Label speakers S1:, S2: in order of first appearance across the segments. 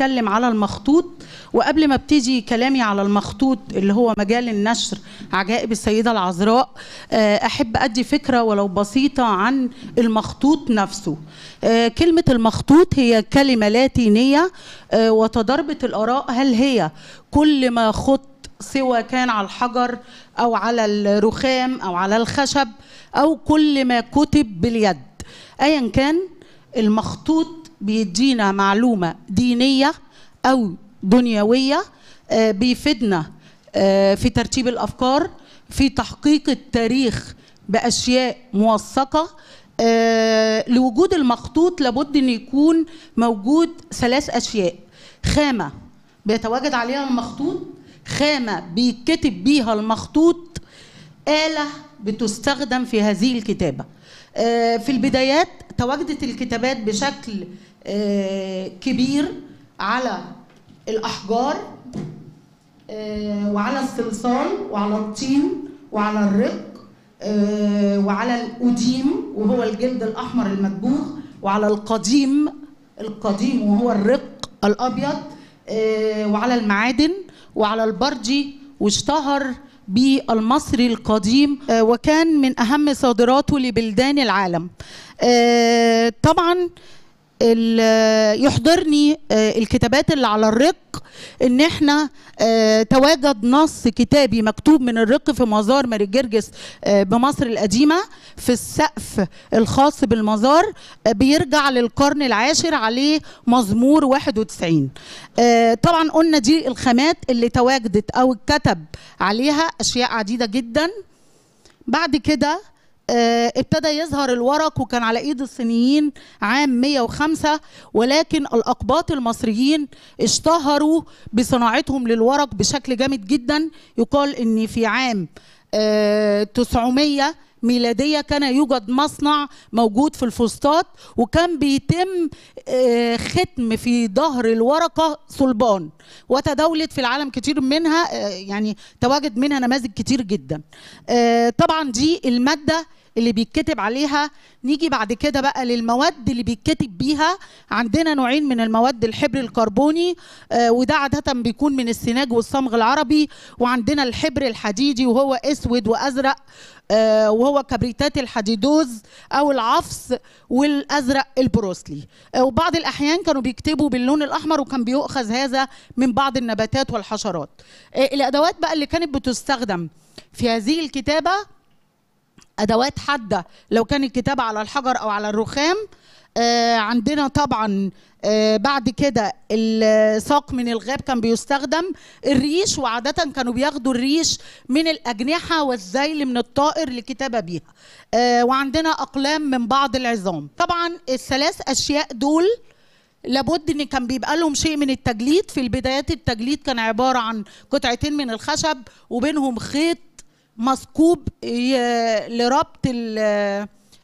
S1: بنتكلم على المخطوط وقبل ما ابتدي كلامي على المخطوط اللي هو مجال النشر عجائب السيده العذراء آه، احب ادي فكره ولو بسيطه عن المخطوط نفسه آه، كلمه المخطوط هي كلمه لاتينيه آه، وتضاربت الاراء هل هي كل ما خط سواء كان على الحجر او على الرخام او على الخشب او كل ما كتب باليد ايا كان المخطوط بيدينا معلومة دينية أو دنيوية آه، بيفيدنا آه، في ترتيب الأفكار في تحقيق التاريخ بأشياء موثقة آه، لوجود المخطوط لابد أن يكون موجود ثلاث أشياء خامة بيتواجد عليها المخطوط خامة بيتكتب بيها المخطوط آلة بتستخدم في هذه الكتابة في البدايات تواجدت الكتابات بشكل آه، كبير على الاحجار آه، وعلى الصلصال وعلى الطين وعلى الرق آه، وعلى القديم وهو الجلد الاحمر المدبوغ وعلى القديم القديم وهو الرق الابيض وعلى المعادن وعلى البرجي واشتهر بالمصري القديم وكان من اهم صادراته لبلدان العالم طبعا يحضرني آه، الكتابات اللي على الرق ان احنا آه، تواجد نص كتابي مكتوب من الرق في مزار ماري جرجس آه، بمصر القديمه في السقف الخاص بالمزار بيرجع للقرن العاشر عليه مزمور 91 طبعا قلنا دي الخامات اللي تواجدت او اتكتب عليها اشياء عديده جدا بعد كده آه، ابتدى يظهر الورق وكان على ايد الصينيين عام 105 ولكن الاقباط المصريين اشتهروا بصناعتهم للورق بشكل جامد جدا يقال ان في عام 900 آه، ميلادية كان يوجد مصنع موجود في الفسطاط وكان بيتم آه، ختم في ظهر الورقة صلبان وتداولت في العالم كتير منها يعني تواجد منها نماذج كتير جدا طبعا دي المادة اللي بيتكتب عليها نيجي بعد كده بقى للمواد اللي بيتكتب بيها عندنا نوعين من المواد الحبر الكربوني آه، وده عادة بيكون من السناج والصمغ العربي وعندنا الحبر الحديدي وهو اسود وازرق آه، وهو كبريتات الحديدوز او العفص والازرق البروسلي آه، وبعض الاحيان كانوا بيكتبوا باللون الاحمر وكان بيؤخذ هذا من بعض النباتات والحشرات الادوات بقى اللي كانت بتستخدم في هذه الكتابه ادوات حاده لو كان الكتابه على الحجر او على الرخام آه عندنا طبعا آه بعد كده الساق من الغاب كان بيستخدم الريش وعادة كانوا بياخدوا الريش من الأجنحة والذيل من الطائر لكتابة بيها آه وعندنا أقلام من بعض العظام طبعا الثلاث أشياء دول لابد ان كان بيبقى لهم شيء من التجليد في البدايات التجليد كان عباره عن قطعتين من الخشب وبينهم خيط مثقوب لربط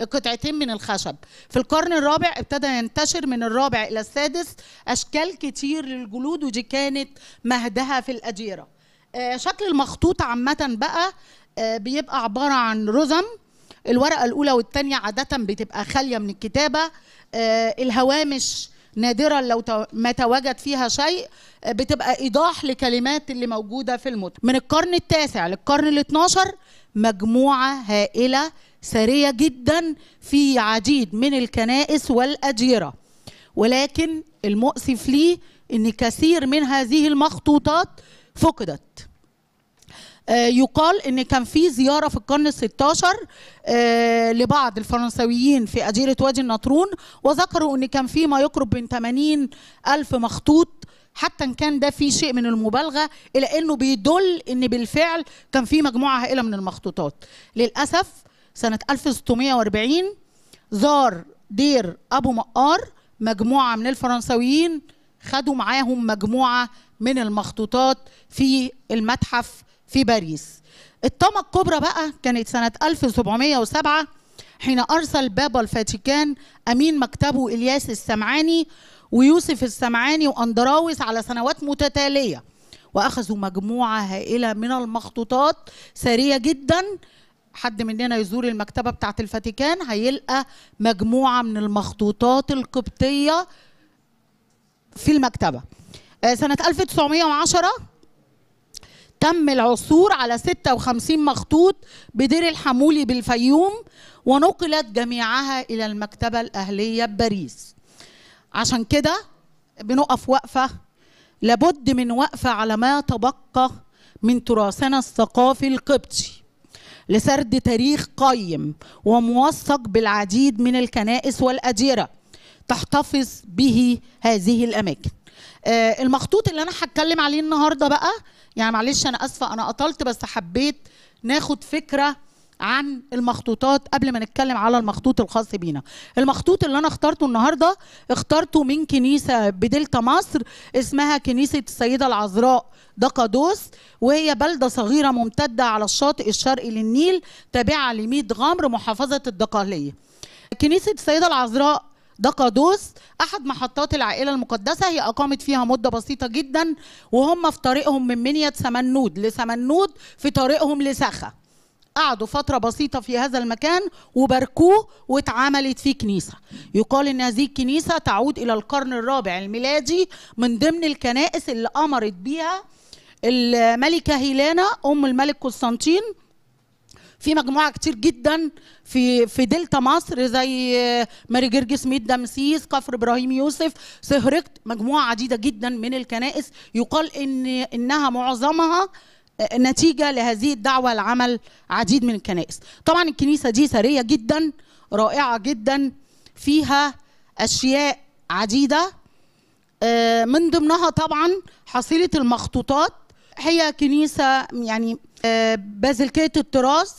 S1: القطعتين من الخشب في القرن الرابع ابتدى ينتشر من الرابع إلى السادس أشكال كتير للجلود ودي كانت مهدها في الأجيرة آه، شكل المخطوط عامة بقى آه، بيبقى عبارة عن رزم الورقة الأولى والثانية عادة بتبقى خالية من الكتابة آه، الهوامش نادرا لو ما تواجد فيها شيء بتبقى ايضاح لكلمات اللي موجوده في المتن من القرن التاسع للقرن ال12 مجموعه هائله ثريه جدا في عديد من الكنائس والاجيره ولكن المؤسف ليه ان كثير من هذه المخطوطات فقدت آه، يقال ان كان في زياره في القرن 16 آه، لبعض الفرنساويين في أجيرة وادي النطرون وذكروا ان كان في ما يقرب من 80 ألف مخطوط حتى ان كان ده في شيء من المبالغه الا انه بيدل ان بالفعل كان في مجموعه هائله من المخطوطات للاسف سنه 1640 زار دير ابو مقار مجموعه من الفرنساويين خدوا معاهم مجموعه من المخطوطات في المتحف في باريس الطامة الكبرى بقى كانت سنة 1707 حين أرسل بابا الفاتيكان أمين مكتبه إلياس السمعاني ويوسف السمعاني وأندراوس على سنوات متتالية وأخذوا مجموعة هائلة من المخطوطات سارية جدا حد مننا يزور المكتبة بتاعة الفاتيكان هيلقى مجموعة من المخطوطات القبطية في المكتبة آه، سنة 1910 تم العثور على 56 مخطوط بدير الحمولي بالفيوم ونقلت جميعها إلى المكتبة الأهلية بباريس عشان كده بنقف وقفة لابد من وقفة على ما تبقى من تراثنا الثقافي القبطي لسرد تاريخ قيم وموثق بالعديد من الكنائس والأديرة تحتفظ به هذه الأماكن آه، المخطوط اللي أنا هتكلم عليه النهاردة بقى يعني معلش انا اسفه انا قطلت بس حبيت ناخد فكره عن المخطوطات قبل ما نتكلم على المخطوط الخاص بينا المخطوط اللي انا اخترته النهارده اخترته من كنيسه بدلتا مصر اسمها كنيسه السيده العذراء دقادوس وهي بلده صغيره ممتده على الشاطئ الشرقي للنيل تابعه لميت غمر محافظه الدقهليه كنيسه السيده العذراء ده قادوس احد محطات العائله المقدسه هي اقامت فيها مده بسيطه جدا وهم في طريقهم من منيه سمنود لسمنود في طريقهم لسخه قعدوا فترة بسيطة في هذا المكان وباركوه واتعملت فيه كنيسة يقال أن هذه الكنيسة تعود إلى القرن الرابع الميلادي من ضمن الكنائس اللي أمرت بها الملكة هيلانا أم الملك قسطنطين في مجموعه كتير جدا في في دلتا مصر زي آه، ماري جرجس ميت دمسيس كفر ابراهيم يوسف سهرقت مجموعه عديده جدا من الكنائس يقال ان انها معظمها آه، نتيجه لهذه الدعوه لعمل عديد من الكنائس طبعا الكنيسه دي ثريه جدا رائعه جدا فيها اشياء عديده آه، من ضمنها طبعا حصيله المخطوطات هي كنيسه يعني بازلكيه التراث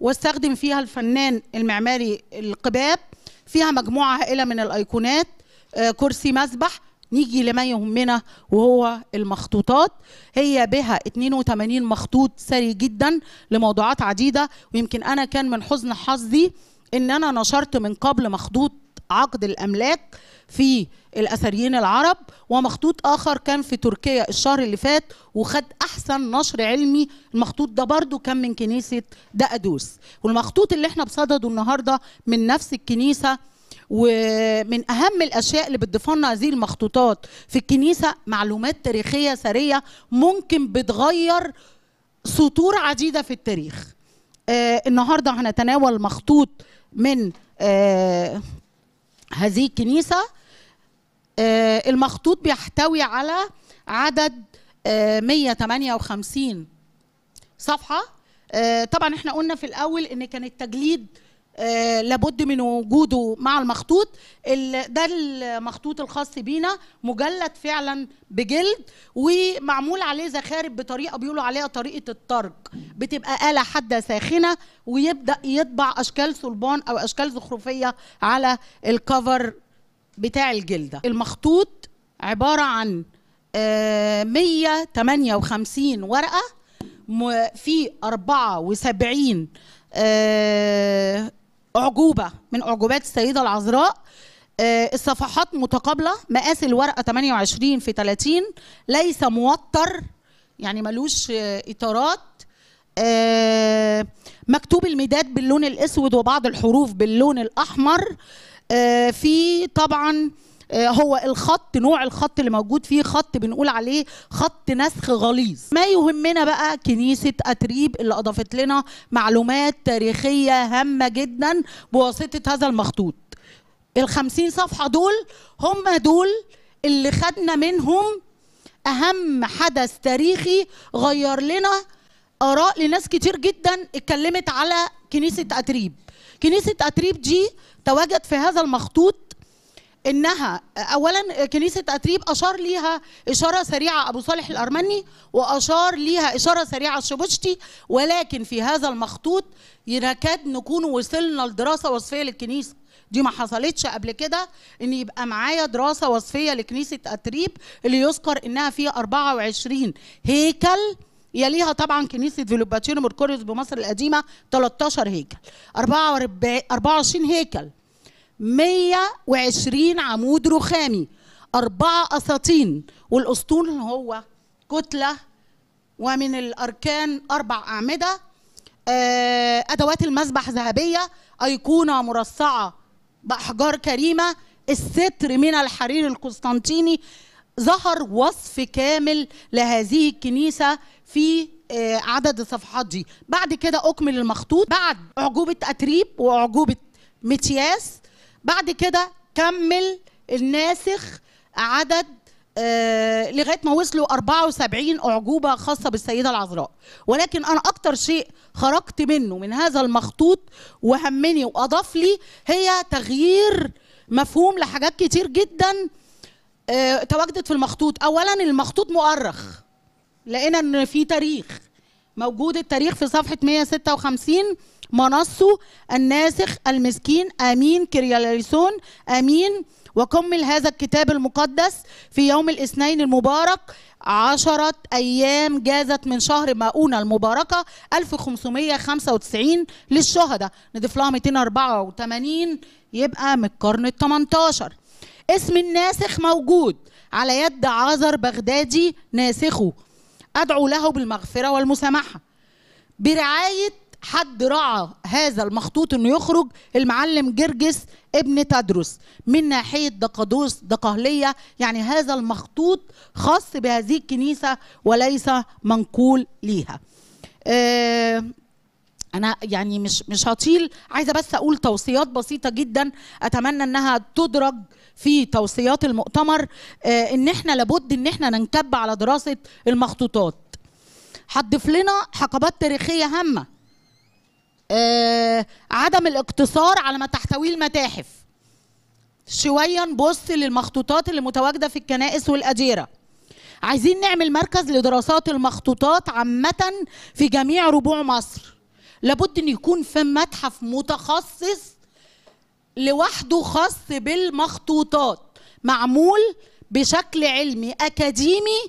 S1: واستخدم فيها الفنان المعماري القباب فيها مجموعة هائلة من الأيقونات آه، كرسي مسبح نيجي لما يهمنا وهو المخطوطات هي بها 82 مخطوط ثري جدا لموضوعات عديدة ويمكن أنا كان من حزن حظي إن أنا نشرت من قبل مخطوط عقد الأملاك في الاثريين العرب ومخطوط اخر كان في تركيا الشهر اللي فات وخد احسن نشر علمي المخطوط ده برضو كان من كنيسه دقدوس والمخطوط اللي احنا بصدده النهارده من نفس الكنيسه ومن اهم الاشياء اللي بتضيف لنا هذه المخطوطات في الكنيسه معلومات تاريخيه سريه ممكن بتغير سطور عديده في التاريخ آه النهارده هنتناول مخطوط من آه هذه الكنيسه آه، المخطوط بيحتوي على عدد 158 آه، صفحه آه، طبعا احنا قلنا في الاول ان كان التجليد لابد من وجوده مع المخطوط ده المخطوط الخاص بينا مجلد فعلا بجلد ومعمول عليه زخارف بطريقه بيقولوا عليها طريقه الطرق بتبقى اله حاده ساخنه ويبدا يطبع اشكال صلبان او اشكال زخرفيه على الكفر بتاع الجلدة المخطوط عبارة عن 158 آه، ورقة في 74 آه، أعجوبة من أعجوبات السيدة العذراء آه، الصفحات متقابلة مقاس الورقة 28 في 30 ليس موتر يعني ملوش إطارات مكتوب المداد باللون الأسود وبعض الحروف باللون الأحمر آه، في طبعا آه، هو الخط نوع الخط اللي موجود فيه خط بنقول عليه خط نسخ غليظ ما يهمنا بقى كنيسة أتريب اللي أضافت لنا معلومات تاريخية هامة جدا بواسطة هذا المخطوط الخمسين صفحة دول هم دول اللي خدنا منهم أهم حدث تاريخي غير لنا آراء لناس كتير جدا اتكلمت على كنيسة أتريب كنيسه اتريب دي تواجد في هذا المخطوط انها اولا كنيسه اتريب اشار ليها اشاره سريعه ابو صالح الارمني واشار ليها اشاره سريعه الشبشتي ولكن في هذا المخطوط نكاد نكون وصلنا لدراسه وصفيه للكنيسه دي ما حصلتش قبل كده ان يبقى معايا دراسه وصفيه لكنيسه اتريب اللي يذكر انها فيها 24 هيكل يليها طبعا كنيسه فيلوباتيون مركوريوس بمصر القديمه 13 هيكل 24 هيكل 120 عمود رخامي أربعة أساطين والأسطول هو كتلة ومن الأركان أربع أعمدة آه، أدوات المسبح ذهبية أيقونة مرصعة بأحجار كريمة الستر من الحرير القسطنطيني ظهر وصف كامل لهذه الكنيسه في آه، عدد الصفحات دي بعد كده اكمل المخطوط بعد اعجوبه اتريب واعجوبه متياس بعد كده كمل الناسخ عدد آه، لغايه ما وصلوا 74 اعجوبه خاصه بالسيده العذراء ولكن انا اكتر شيء خرجت منه من هذا المخطوط وهمني واضاف لي هي تغيير مفهوم لحاجات كتير جدا آه، تواجدت في المخطوط اولا المخطوط مؤرخ لقينا ان في تاريخ موجود التاريخ في صفحه 156 منصه الناسخ المسكين امين كرياليسون امين وكمل هذا الكتاب المقدس في يوم الاثنين المبارك عشرة أيام جازت من شهر مؤونة المباركة 1595 للشهداء نضيف لها 284 يبقى من القرن ال 18 اسم الناسخ موجود على يد عازر بغدادي ناسخه أدعو له بالمغفرة والمسامحة برعاية حد رعى هذا المخطوط انه يخرج المعلم جرجس ابن تدرس من ناحيه دقدوس دقهليه يعني هذا المخطوط خاص بهذه الكنيسه وليس منقول ليها. آه انا يعني مش مش هطيل عايزه بس اقول توصيات بسيطه جدا اتمنى انها تدرج في توصيات المؤتمر آه، ان احنا لابد ان احنا ننكب على دراسه المخطوطات هتضيف لنا حقبات تاريخيه هامه آه، عدم الاقتصار على ما تحتويه المتاحف شويه نبص للمخطوطات اللي متواجده في الكنائس والاديره عايزين نعمل مركز لدراسات المخطوطات عامه في جميع ربوع مصر لابد ان يكون في متحف متخصص لوحده خاص بالمخطوطات معمول بشكل علمي اكاديمي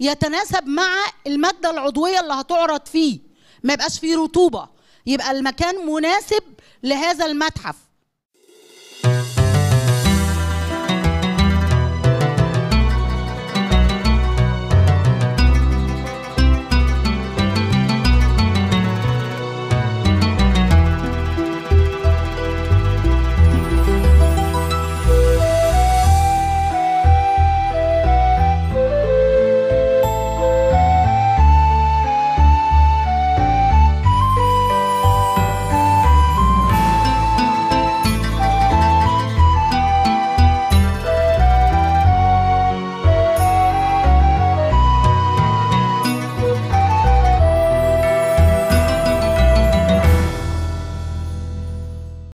S1: يتناسب مع الماده العضويه اللي هتعرض فيه ما يبقاش فيه رطوبه يبقى المكان مناسب لهذا المتحف